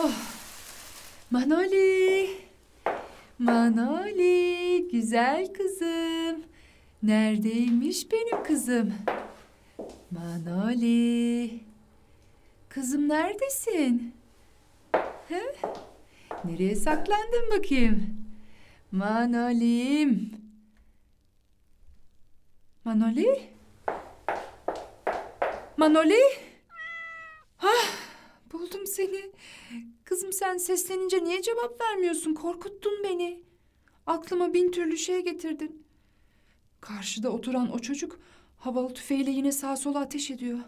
Oh. Manoli. Manoli güzel kızım. Neredeymiş benim kızım? Manoli. Kızım neredesin? He? Nereye saklandın bakayım? Manolim. Manoli? Manoli? ah. Buldum seni. Kızım sen seslenince niye cevap vermiyorsun? Korkuttun beni. Aklıma bin türlü şey getirdin. Karşıda oturan o çocuk havalı tüfeğiyle yine sağa sola ateş ediyor.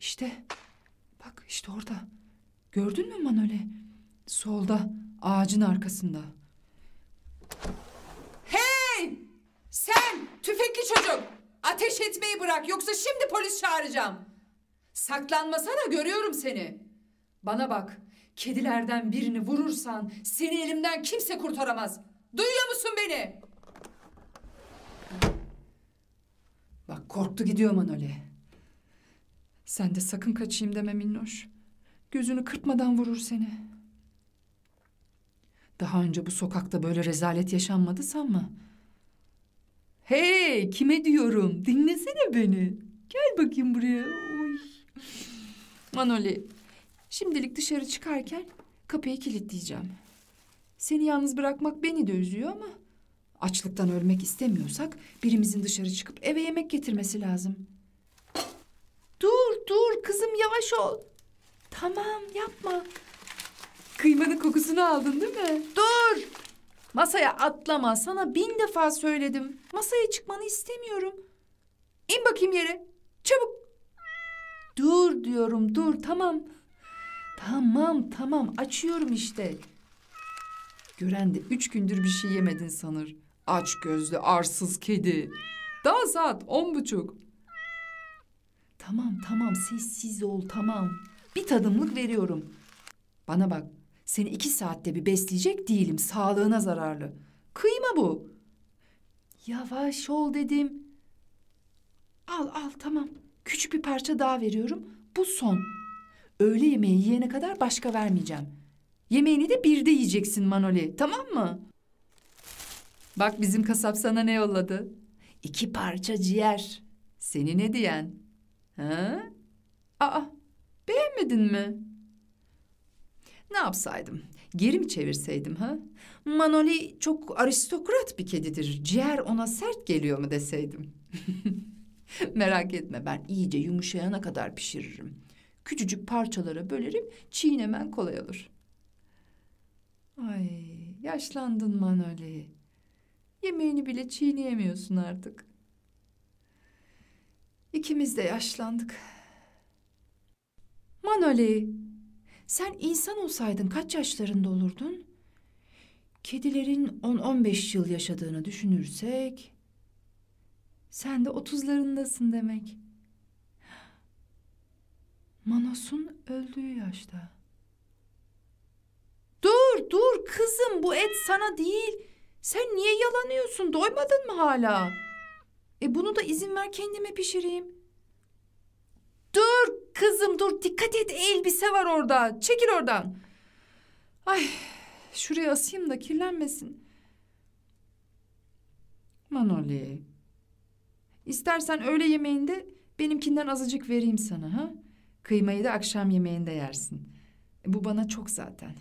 İşte bak işte orada. Gördün mü Manol'i? Solda ağacın arkasında. Hey! Sen tüfekli çocuk! Ateş etmeyi bırak yoksa şimdi polis çağıracağım. Saklanmasana görüyorum seni. Bana bak. Kedilerden birini vurursan seni elimden kimse kurtaramaz. Duyuyor musun beni? Bak korktu gidiyor Manole. Sen de sakın kaçayım deme Minnoş. Gözünü kırpmadan vurur seni. Daha önce bu sokakta böyle rezalet yaşanmadı sanma. Hey kime diyorum dinlesene beni. Gel bakayım buraya. Manoli, şimdilik dışarı çıkarken kapıyı kilitleyeceğim. Seni yalnız bırakmak beni de üzüyor ama... ...açlıktan ölmek istemiyorsak birimizin dışarı çıkıp eve yemek getirmesi lazım. Dur, dur kızım yavaş ol. Tamam, yapma. Kıymanın kokusunu aldın değil mi? Dur! Masaya atlama. Sana bin defa söyledim. Masaya çıkmanı istemiyorum. İn bakayım yere. Çabuk. Dur diyorum dur tamam. Tamam tamam açıyorum işte. Gören de üç gündür bir şey yemedin sanır. Aç gözlü arsız kedi. Daha saat on buçuk. Tamam tamam sessiz ol tamam. Bir tadımlık veriyorum. Bana bak seni iki saatte bir besleyecek değilim sağlığına zararlı. Kıyma bu. Yavaş ol dedim. Al al tamam. Küçük bir parça daha veriyorum. Bu son. Öğle yemeği yiyene kadar başka vermeyeceğim. Yemeğini de birde yiyeceksin Manoli. Tamam mı? Bak bizim kasap sana ne yolladı? İki parça ciğer. Seni ne diyen? Ha? Aa, beğenmedin mi? Ne yapsaydım? Geri mi çevirseydim ha? Manoli çok aristokrat bir kedidir. Ciğer ona sert geliyor mu deseydim? Merak etme ben iyice yumuşayana kadar pişiririm. Küçücük parçalara bölerim çiğnemen kolay olur. Ay yaşlandın Manoli. Yemeğini bile çiğneyemiyorsun artık. İkimiz de yaşlandık. Manoli, sen insan olsaydın kaç yaşlarında olurdun? Kedilerin 10-15 yıl yaşadığını düşünürsek sen de otuzlarındasın demek. Manos'un öldüğü yaşta. Dur dur kızım bu et sana değil. Sen niye yalanıyorsun doymadın mı hala? E bunu da izin ver kendime pişireyim. Dur kızım dur dikkat et elbise var orada. Çekil oradan. Ay şuraya asayım da kirlenmesin. Manoli İstersen öğle yemeğinde benimkinden azıcık vereyim sana ha. Kıymayı da akşam yemeğinde yersin. E, bu bana çok zaten.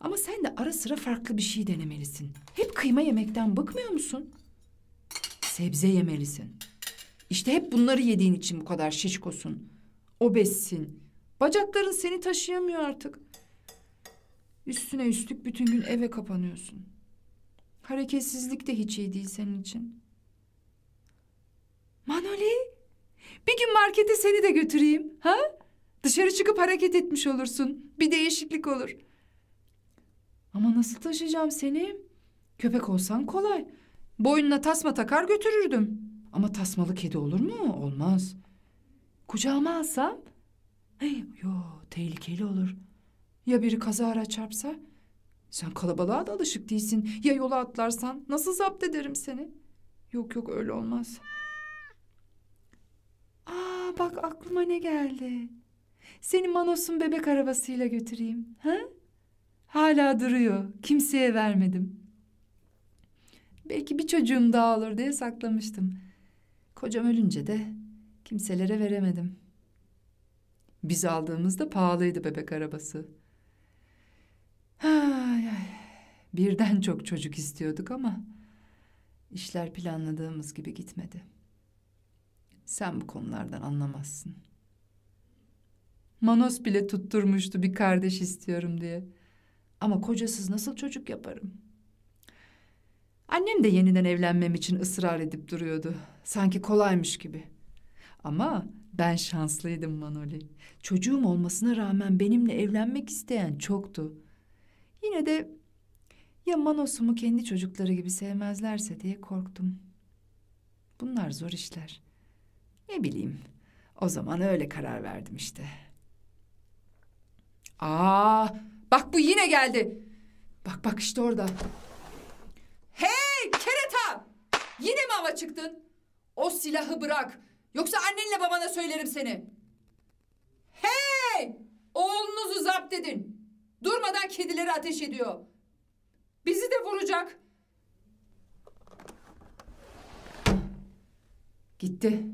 Ama sen de ara sıra farklı bir şey denemelisin. Hep kıyma yemekten bıkmıyor musun? Sebze yemelisin. İşte hep bunları yediğin için bu kadar şişkosun. Obezsin. Bacakların seni taşıyamıyor artık. Üstüne üstlük bütün gün eve kapanıyorsun. Hareketsizlik de hiç iyi değil senin için. Manoli, bir gün markete seni de götüreyim, ha? Dışarı çıkıp hareket etmiş olursun. Bir değişiklik olur. Ama nasıl taşıyacağım seni? Köpek olsan kolay. Boynuna tasma takar götürürdüm. Ama tasmalı kedi olur mu? Olmaz. Kucağıma alsam? Hey, tehlikeli olur. Ya biri kazara çarpsa? Sen kalabalığa da alışık değilsin. Ya yola atlarsan nasıl zapt ederim seni? Yok yok öyle olmaz. Aa bak aklıma ne geldi. Seni Manos'un bebek arabasıyla götüreyim. Ha? Hala duruyor. Kimseye vermedim. Belki bir çocuğum daha olur diye saklamıştım. Kocam ölünce de kimselere veremedim. Biz aldığımızda pahalıydı bebek arabası. birden çok çocuk istiyorduk ama işler planladığımız gibi gitmedi. Sen bu konulardan anlamazsın. Manos bile tutturmuştu bir kardeş istiyorum diye. Ama kocasız nasıl çocuk yaparım? Annem de yeniden evlenmem için ısrar edip duruyordu. Sanki kolaymış gibi. Ama ben şanslıydım Manoli. Çocuğum olmasına rağmen benimle evlenmek isteyen çoktu. Yine de ya Manos'umu kendi çocukları gibi sevmezlerse diye korktum. Bunlar zor işler. Ne bileyim. O zaman öyle karar verdim işte. Aa, bak bu yine geldi. Bak bak işte orada. Hey kereta! Yine mi hava çıktın? O silahı bırak. Yoksa annenle babana söylerim seni. Hey! Oğlunuzu zapt edin. Durmadan kedilere ateş ediyor. Bizi de vuracak. Gitti.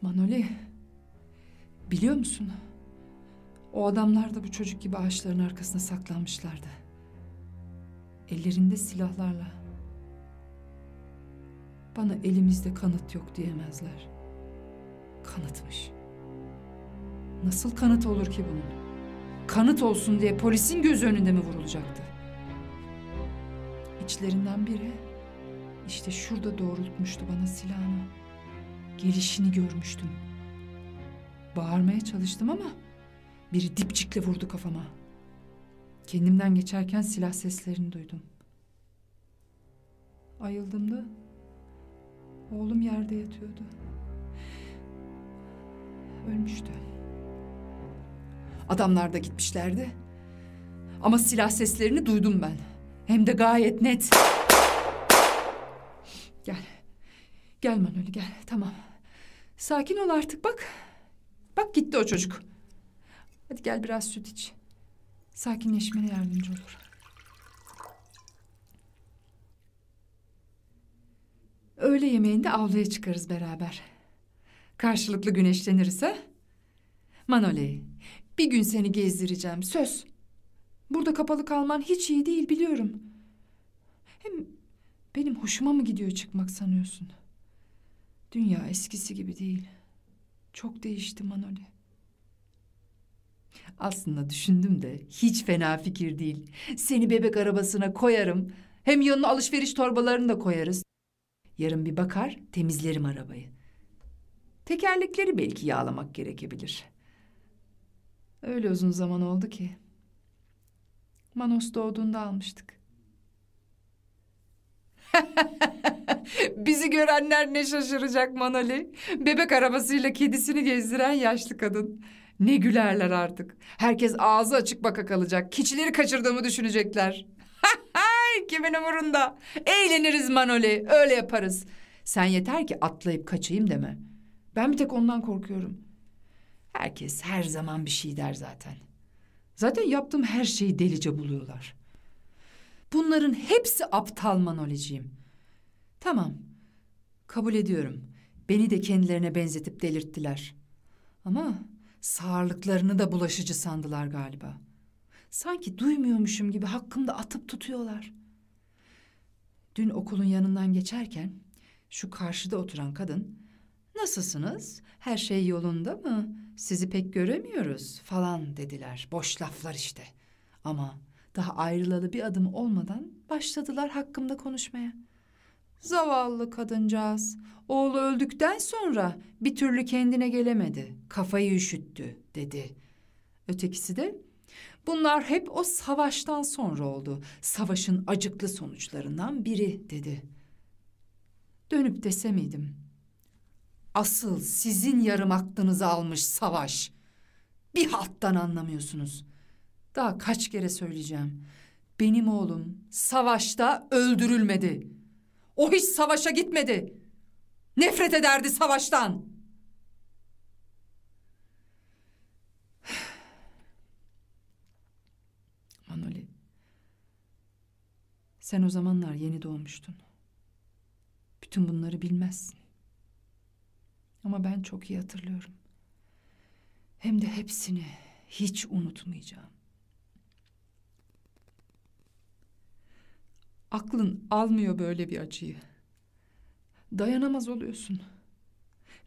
Manoli, biliyor musun? O adamlar da bu çocuk gibi ağaçların arkasına saklanmışlardı. Ellerinde silahlarla. Bana elimizde kanıt yok diyemezler. Kanıtmış. Nasıl kanıt olur ki bunun? kanıt olsun diye polisin göz önünde mi vurulacaktı? İçlerinden biri işte şurada doğrultmuştu bana silahını. Gelişini görmüştüm. Bağırmaya çalıştım ama biri dipçikle vurdu kafama. Kendimden geçerken silah seslerini duydum. Ayıldığımda oğlum yerde yatıyordu. Ölmüştü. Adamlar da gitmişlerdi. Ama silah seslerini duydum ben. Hem de gayet net. Gel. Gel Manoli gel. Tamam. Sakin ol artık bak. Bak gitti o çocuk. Hadi gel biraz süt iç. Sakinleşmene yardımcı olur. Öğle yemeğinde avluya çıkarız beraber. Karşılıklı güneşleniriz ha? Manoley, bir gün seni gezdireceğim söz. Burada kapalı kalman hiç iyi değil biliyorum. Hem benim hoşuma mı gidiyor çıkmak sanıyorsun? Dünya eskisi gibi değil. Çok değişti Manoli. Aslında düşündüm de hiç fena fikir değil. Seni bebek arabasına koyarım. Hem yanına alışveriş torbalarını da koyarız. Yarın bir bakar temizlerim arabayı. Tekerlekleri belki yağlamak gerekebilir.'' Öyle uzun zaman oldu ki. Manos doğduğunda almıştık. Bizi görenler ne şaşıracak Manoli. Bebek arabasıyla kedisini gezdiren yaşlı kadın. Ne gülerler artık. Herkes ağzı açık baka kalacak. Kiçileri kaçırdığımı düşünecekler. Kimin umurunda? Eğleniriz Manoli. Öyle yaparız. Sen yeter ki atlayıp kaçayım deme. Ben bir tek ondan korkuyorum. Herkes her zaman bir şey der zaten. Zaten yaptığım her şeyi delice buluyorlar. Bunların hepsi aptal Manoliciğim. Tamam, kabul ediyorum. Beni de kendilerine benzetip delirttiler. Ama sağırlıklarını da bulaşıcı sandılar galiba. Sanki duymuyormuşum gibi hakkımda atıp tutuyorlar. Dün okulun yanından geçerken şu karşıda oturan kadın... ...nasılsınız, her şey yolunda mı sizi pek göremiyoruz falan dediler. Boş laflar işte. Ama daha ayrılalı bir adım olmadan başladılar hakkımda konuşmaya. Zavallı kadıncağız. Oğlu öldükten sonra bir türlü kendine gelemedi. Kafayı üşüttü dedi. Ötekisi de bunlar hep o savaştan sonra oldu. Savaşın acıklı sonuçlarından biri dedi. Dönüp dese miydim? Asıl sizin yarım aklınızı almış savaş. Bir halttan anlamıyorsunuz. Daha kaç kere söyleyeceğim. Benim oğlum savaşta öldürülmedi. O hiç savaşa gitmedi. Nefret ederdi savaştan. Manoli. Sen o zamanlar yeni doğmuştun. Bütün bunları bilmezsin. Ama ben çok iyi hatırlıyorum. Hem de hepsini hiç unutmayacağım. Aklın almıyor böyle bir acıyı. Dayanamaz oluyorsun.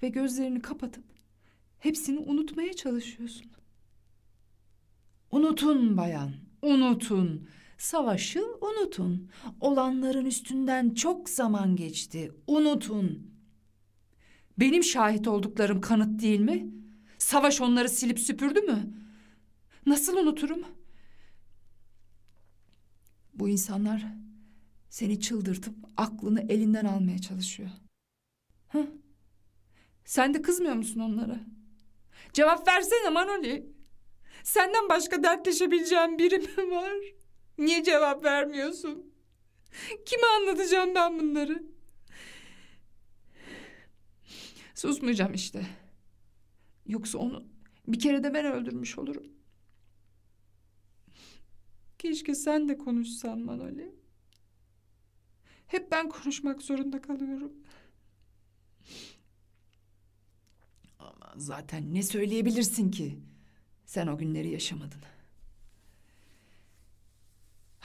Ve gözlerini kapatıp hepsini unutmaya çalışıyorsun. Unutun bayan, unutun. Savaşı unutun. Olanların üstünden çok zaman geçti. Unutun. Benim şahit olduklarım kanıt değil mi? Savaş onları silip süpürdü mü? Nasıl unuturum? Bu insanlar seni çıldırtıp aklını elinden almaya çalışıyor. Hı? Sen de kızmıyor musun onlara? Cevap versene Manoli. Senden başka dertleşebileceğim biri mi var? Niye cevap vermiyorsun? Kime anlatacağım ben bunları? Susmayacağım işte. Yoksa onu bir kere de ben öldürmüş olurum. Keşke sen de konuşsan Manoli. Hep ben konuşmak zorunda kalıyorum. Ama zaten ne söyleyebilirsin ki? Sen o günleri yaşamadın.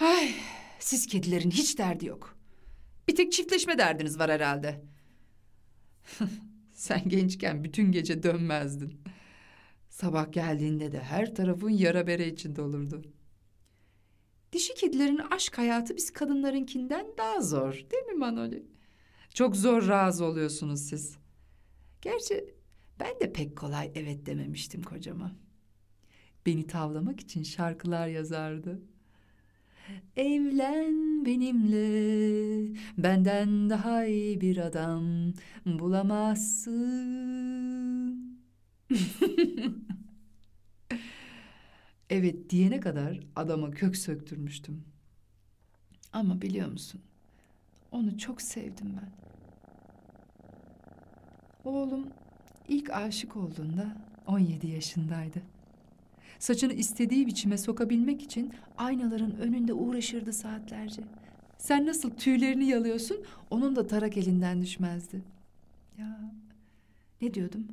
Ay, siz kedilerin hiç derdi yok. Bir tek çiftleşme derdiniz var herhalde. Sen gençken bütün gece dönmezdin. Sabah geldiğinde de her tarafın yara bere içinde olurdu. Dişi kedilerin aşk hayatı biz kadınlarınkinden daha zor değil mi Manoli? Çok zor razı oluyorsunuz siz. Gerçi ben de pek kolay evet dememiştim kocama. Beni tavlamak için şarkılar yazardı. Evlen benimle, benden daha iyi bir adam bulamazsın. evet diyene kadar adama kök söktürmüştüm. Ama biliyor musun? Onu çok sevdim ben. Oğlum ilk aşık olduğunda 17 yaşındaydı. Saçını istediği biçime sokabilmek için aynaların önünde uğraşırdı saatlerce. Sen nasıl tüylerini yalıyorsun, onun da tarak elinden düşmezdi. Ya ne diyordum?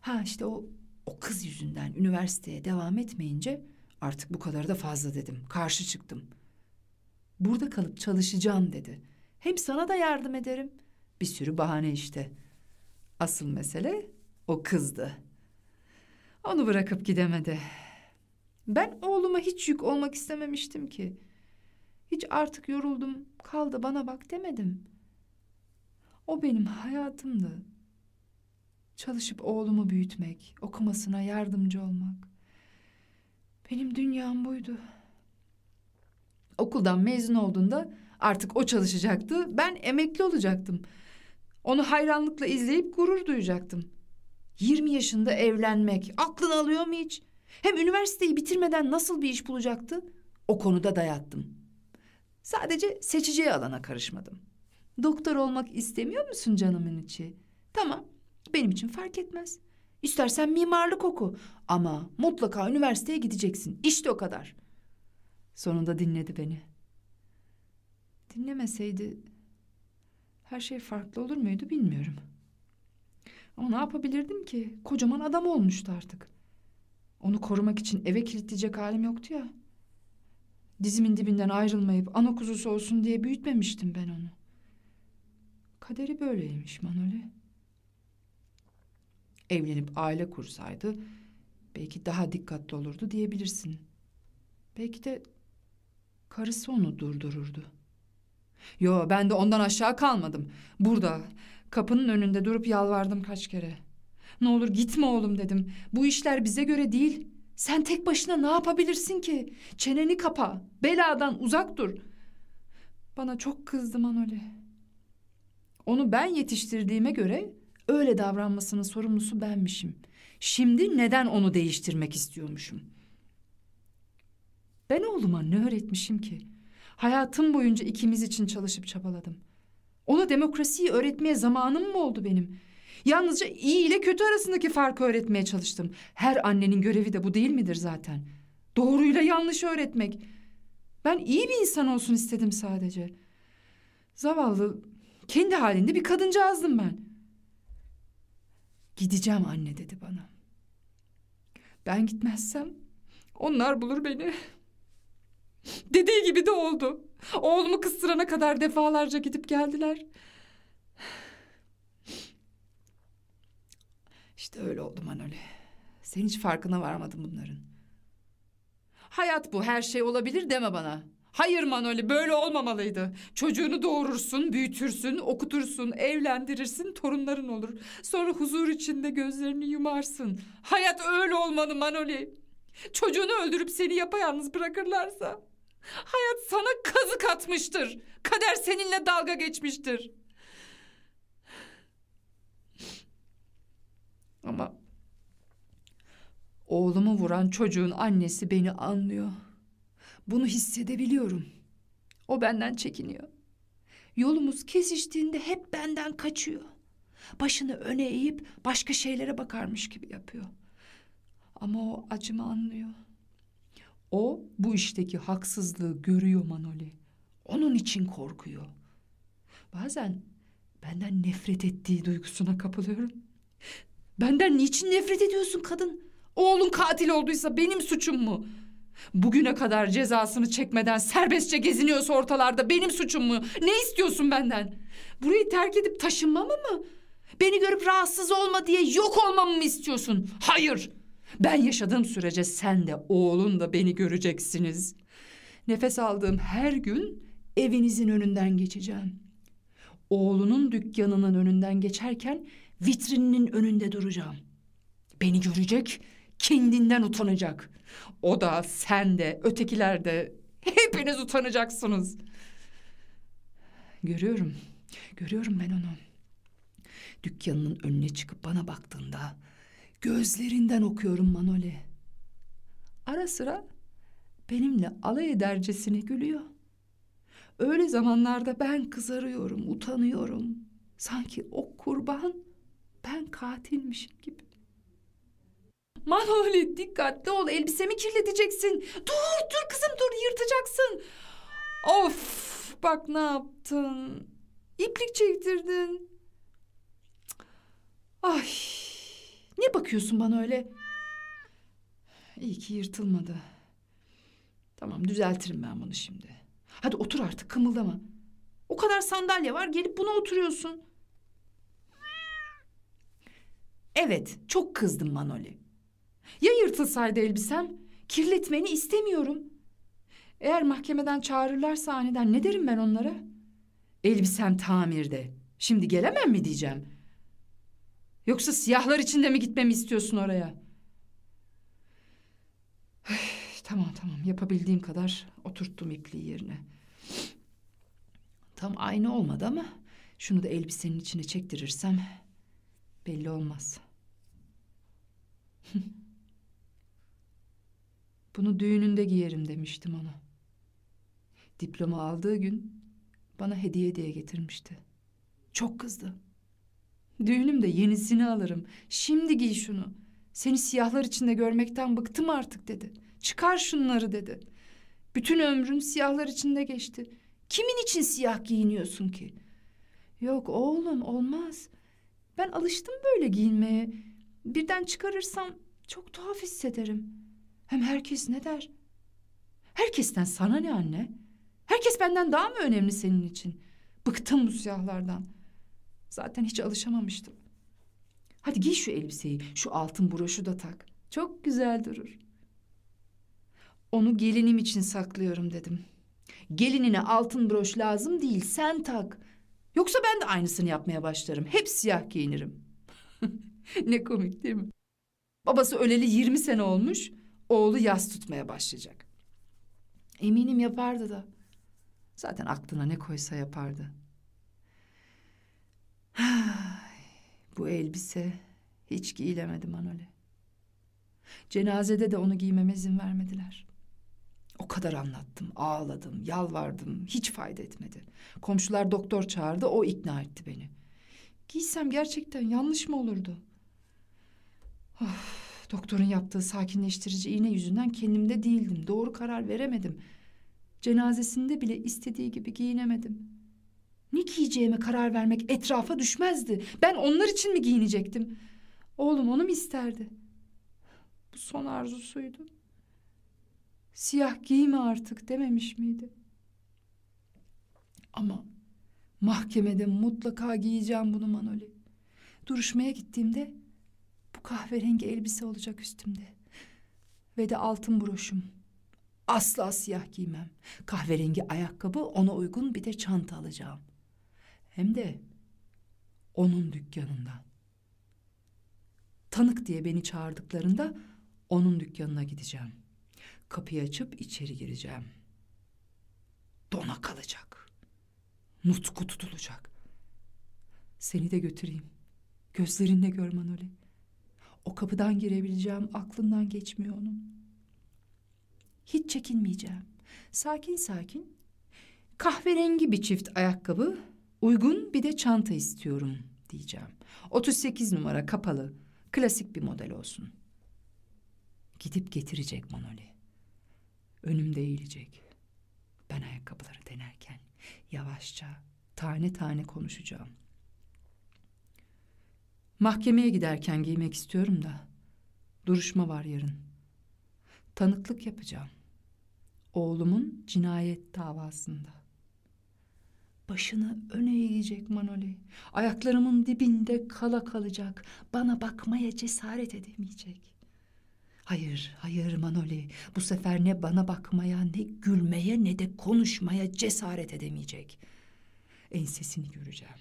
Ha işte o o kız yüzünden üniversiteye devam etmeyince artık bu kadar da fazla dedim. Karşı çıktım. Burada kalıp çalışacağım dedi. Hem sana da yardım ederim. Bir sürü bahane işte. Asıl mesele o kızdı. Onu bırakıp gidemedi. Ben oğluma hiç yük olmak istememiştim ki. Hiç artık yoruldum, Kaldı bana bak demedim. O benim hayatımdı. Çalışıp oğlumu büyütmek, okumasına yardımcı olmak. Benim dünyam buydu. Okuldan mezun olduğunda artık o çalışacaktı, ben emekli olacaktım. Onu hayranlıkla izleyip gurur duyacaktım. 20 yaşında evlenmek aklın alıyor mu hiç? Hem üniversiteyi bitirmeden nasıl bir iş bulacaktı? O konuda dayattım. Sadece seçeceği alana karışmadım. Doktor olmak istemiyor musun canımın içi? Tamam, benim için fark etmez. İstersen mimarlık oku ama mutlaka üniversiteye gideceksin. İşte o kadar. Sonunda dinledi beni. Dinlemeseydi her şey farklı olur muydu bilmiyorum. Ama ne yapabilirdim ki? Kocaman adam olmuştu artık. Onu korumak için eve kilitleyecek halim yoktu ya. Dizimin dibinden ayrılmayıp ana kuzusu olsun diye büyütmemiştim ben onu. Kaderi böyleymiş Manoli. Evlenip aile kursaydı belki daha dikkatli olurdu diyebilirsin. Belki de karısı onu durdururdu. Yo ben de ondan aşağı kalmadım. Burada kapının önünde durup yalvardım kaç kere. Ne olur gitme oğlum dedim. Bu işler bize göre değil. Sen tek başına ne yapabilirsin ki? Çeneni kapa. Beladan uzak dur. Bana çok kızdı Manole. Onu ben yetiştirdiğime göre öyle davranmasının sorumlusu benmişim. Şimdi neden onu değiştirmek istiyormuşum? Ben oğluma ne öğretmişim ki? Hayatım boyunca ikimiz için çalışıp çabaladım. Ona demokrasiyi öğretmeye zamanım mı oldu benim? Yalnızca iyi ile kötü arasındaki farkı öğretmeye çalıştım. Her annenin görevi de bu değil midir zaten? Doğruyla yanlışı öğretmek. Ben iyi bir insan olsun istedim sadece. Zavallı, kendi halinde bir kadıncağızdım ben. Gideceğim anne dedi bana. Ben gitmezsem onlar bulur beni. Dediği gibi de oldu. Oğlumu kıstırana kadar defalarca gidip geldiler. İşte öyle oldu Manoli. Sen hiç farkına varmadın bunların. Hayat bu her şey olabilir deme bana. Hayır Manoli böyle olmamalıydı. Çocuğunu doğurursun, büyütürsün, okutursun, evlendirirsin, torunların olur. Sonra huzur içinde gözlerini yumarsın. Hayat öyle olmalı Manoli. Çocuğunu öldürüp seni yapayalnız bırakırlarsa... Hayat sana kazık atmıştır. Kader seninle dalga geçmiştir. Ama oğlumu vuran çocuğun annesi beni anlıyor. Bunu hissedebiliyorum. O benden çekiniyor. Yolumuz kesiştiğinde hep benden kaçıyor. Başını öne eğip başka şeylere bakarmış gibi yapıyor. Ama o acımı anlıyor. O bu işteki haksızlığı görüyor Manoli. Onun için korkuyor. Bazen benden nefret ettiği duygusuna kapılıyorum. Benden niçin nefret ediyorsun kadın? Oğlun katil olduysa benim suçum mu? Bugüne kadar cezasını çekmeden serbestçe geziniyorsa ortalarda benim suçum mu? Ne istiyorsun benden? Burayı terk edip taşınmamı mı? Beni görüp rahatsız olma diye yok olmamı mı istiyorsun? Hayır. Ben yaşadığım sürece sen de oğlun da beni göreceksiniz. Nefes aldığım her gün evinizin önünden geçeceğim. Oğlunun dükkanının önünden geçerken vitrininin önünde duracağım. Beni görecek, kendinden utanacak. O da, sen de, ötekiler de hepiniz utanacaksınız. Görüyorum, görüyorum ben onu. Dükkanının önüne çıkıp bana baktığında gözlerinden okuyorum Manoli. Ara sıra benimle alay edercesine gülüyor. Öyle zamanlarda ben kızarıyorum, utanıyorum. Sanki o kurban ben katilmişim gibi. Manoli dikkatli ol elbisemi kirleteceksin. Dur dur kızım dur yırtacaksın. Of bak ne yaptın. İplik çektirdin. Ay ne bakıyorsun bana öyle? İyi ki yırtılmadı. Tamam düzeltirim ben bunu şimdi. Hadi otur artık kımıldama. O kadar sandalye var gelip buna oturuyorsun. Evet, çok kızdım Manoli. Ya yırtılsaydı elbisem? Kirletmeni istemiyorum. Eğer mahkemeden çağırırlarsa aniden ne derim ben onlara? Elbisem tamirde. Şimdi gelemem mi diyeceğim? Yoksa siyahlar için de mi gitmemi istiyorsun oraya? tamam tamam yapabildiğim kadar oturttum ipliği yerine. Tam aynı olmadı ama şunu da elbisenin içine çektirirsem belli olmaz.'' Bunu düğününde giyerim demiştim ona. Diploma aldığı gün bana hediye diye getirmişti. Çok kızdı. Düğünümde yenisini alırım. Şimdi giy şunu. Seni siyahlar içinde görmekten bıktım artık dedi. Çıkar şunları dedi. Bütün ömrüm siyahlar içinde geçti. Kimin için siyah giyiniyorsun ki? Yok oğlum olmaz. Ben alıştım böyle giyinmeye. Birden çıkarırsam çok tuhaf hissederim. Hem herkes ne der? Herkesten sana ne anne? Herkes benden daha mı önemli senin için? Bıktım bu siyahlardan. Zaten hiç alışamamıştım. Hadi giy şu elbiseyi, şu altın broşu da tak. Çok güzel durur. Onu gelinim için saklıyorum dedim. Gelinine altın broş lazım değil, sen tak. Yoksa ben de aynısını yapmaya başlarım. Hep siyah giyinirim. ne komik değil mi? Babası öleli 20 sene olmuş, oğlu yas tutmaya başlayacak. Eminim yapardı da. Zaten aklına ne koysa yapardı. Bu elbise hiç giyilemedi Manole. Cenazede de onu giymeme izin vermediler. O kadar anlattım, ağladım, yalvardım, hiç fayda etmedi. Komşular doktor çağırdı, o ikna etti beni. Giysem gerçekten yanlış mı olurdu? Of, doktorun yaptığı sakinleştirici iğne yüzünden kendimde değildim. Doğru karar veremedim. Cenazesinde bile istediği gibi giyinemedim. Ne giyeceğime karar vermek etrafa düşmezdi. Ben onlar için mi giyinecektim? Oğlum onu mu isterdi? Bu son arzusuydu. Siyah giyme artık dememiş miydi? Ama mahkemede mutlaka giyeceğim bunu Manoli. Duruşmaya gittiğimde kahverengi elbise olacak üstümde. Ve de altın broşum. Asla siyah giymem. Kahverengi ayakkabı ona uygun bir de çanta alacağım. Hem de onun dükkanından. Tanık diye beni çağırdıklarında onun dükkanına gideceğim. Kapıyı açıp içeri gireceğim. Dona kalacak. Nutku tutulacak. Seni de götüreyim. Gözlerinle gör Manoli. O kapıdan girebileceğim aklından geçmiyor onun. Hiç çekinmeyeceğim. Sakin sakin. Kahverengi bir çift ayakkabı, uygun bir de çanta istiyorum diyeceğim. 38 numara kapalı, klasik bir model olsun. Gidip getirecek Manoli. Önümde eğilecek. Ben ayakkabıları denerken yavaşça tane tane konuşacağım.'' Mahkemeye giderken giymek istiyorum da. Duruşma var yarın. Tanıklık yapacağım. Oğlumun cinayet davasında. Başını öne eğecek Manoli. Ayaklarımın dibinde kala kalacak. Bana bakmaya cesaret edemeyecek. Hayır, hayır Manoli. Bu sefer ne bana bakmaya, ne gülmeye, ne de konuşmaya cesaret edemeyecek. Ensesini göreceğim.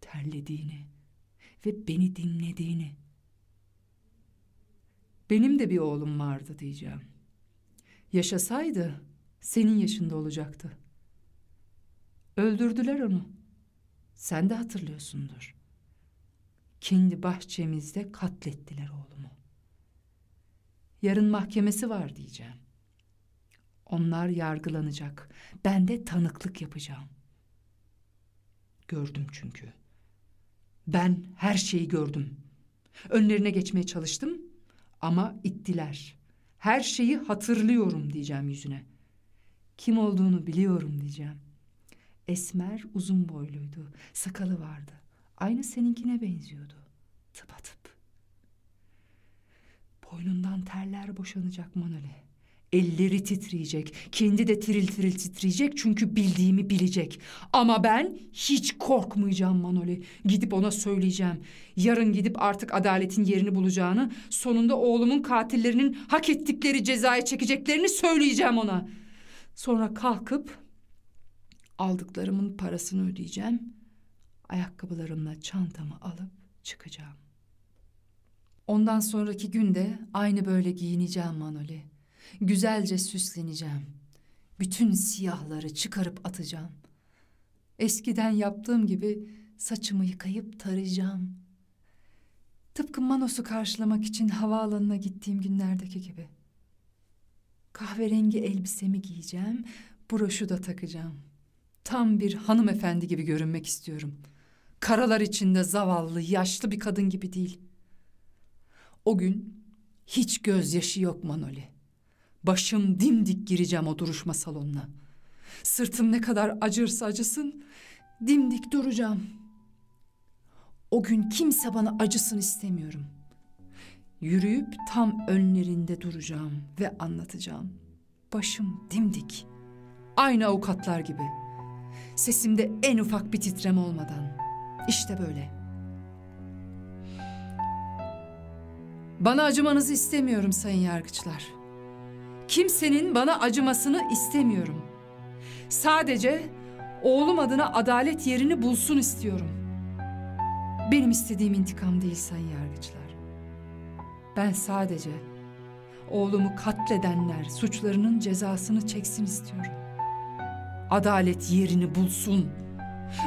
Terlediğini, ve beni dinlediğini. Benim de bir oğlum vardı diyeceğim. Yaşasaydı senin yaşında olacaktı. Öldürdüler onu. Sen de hatırlıyorsundur. Kendi bahçemizde katlettiler oğlumu. Yarın mahkemesi var diyeceğim. Onlar yargılanacak. Ben de tanıklık yapacağım. Gördüm çünkü.'' Ben her şeyi gördüm. Önlerine geçmeye çalıştım ama ittiler. Her şeyi hatırlıyorum diyeceğim yüzüne. Kim olduğunu biliyorum diyeceğim. Esmer uzun boyluydu. Sakalı vardı. Aynı seninkine benziyordu. Tıpatıp. Boynundan terler boşanacak Manole. Elleri titreyecek, kendi de tiril tiril titreyecek çünkü bildiğimi bilecek. Ama ben hiç korkmayacağım Manoli. Gidip ona söyleyeceğim. Yarın gidip artık adaletin yerini bulacağını, sonunda oğlumun katillerinin hak ettikleri cezayı çekeceklerini söyleyeceğim ona. Sonra kalkıp aldıklarımın parasını ödeyeceğim. Ayakkabılarımla çantamı alıp çıkacağım. Ondan sonraki günde aynı böyle giyineceğim Manoli.'' Güzelce süsleneceğim. Bütün siyahları çıkarıp atacağım. Eskiden yaptığım gibi saçımı yıkayıp tarayacağım. Tıpkı Manos'u karşılamak için havaalanına gittiğim günlerdeki gibi. Kahverengi elbisemi giyeceğim, broşu da takacağım. Tam bir hanımefendi gibi görünmek istiyorum. Karalar içinde zavallı, yaşlı bir kadın gibi değil. O gün hiç gözyaşı yok Manoli. Başım dimdik gireceğim o duruşma salonuna. Sırtım ne kadar acırsa acısın dimdik duracağım. O gün kimse bana acısın istemiyorum. Yürüyüp tam önlerinde duracağım ve anlatacağım. Başım dimdik. Aynı avukatlar gibi. Sesimde en ufak bir titreme olmadan. İşte böyle. Bana acımanızı istemiyorum sayın yargıçlar.'' kimsenin bana acımasını istemiyorum. Sadece oğlum adına adalet yerini bulsun istiyorum. Benim istediğim intikam değil sayın yargıçlar. Ben sadece oğlumu katledenler suçlarının cezasını çeksin istiyorum. Adalet yerini bulsun.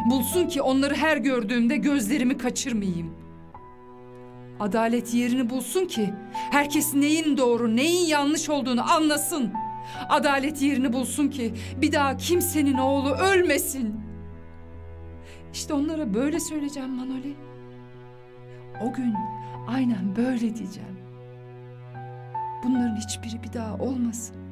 Bulsun ki onları her gördüğümde gözlerimi kaçırmayayım.'' Adalet yerini bulsun ki herkes neyin doğru neyin yanlış olduğunu anlasın. Adalet yerini bulsun ki bir daha kimsenin oğlu ölmesin. İşte onlara böyle söyleyeceğim Manoli. O gün aynen böyle diyeceğim. Bunların hiçbiri bir daha olmasın.